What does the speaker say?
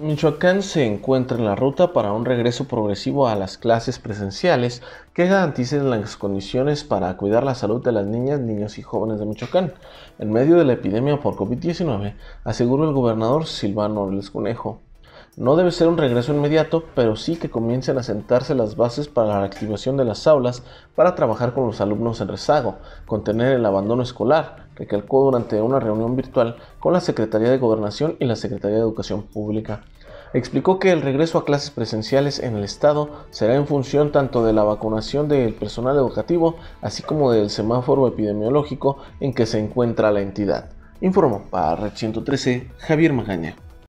Michoacán se encuentra en la ruta para un regreso progresivo a las clases presenciales que garanticen las condiciones para cuidar la salud de las niñas, niños y jóvenes de Michoacán. En medio de la epidemia por COVID-19, aseguró el gobernador Silvano Orles Conejo. No debe ser un regreso inmediato, pero sí que comiencen a sentarse las bases para la activación de las aulas para trabajar con los alumnos en rezago, contener el abandono escolar, recalcó durante una reunión virtual con la Secretaría de Gobernación y la Secretaría de Educación Pública. Explicó que el regreso a clases presenciales en el Estado será en función tanto de la vacunación del personal educativo, así como del semáforo epidemiológico en que se encuentra la entidad. Informó para Red 113 Javier Magaña.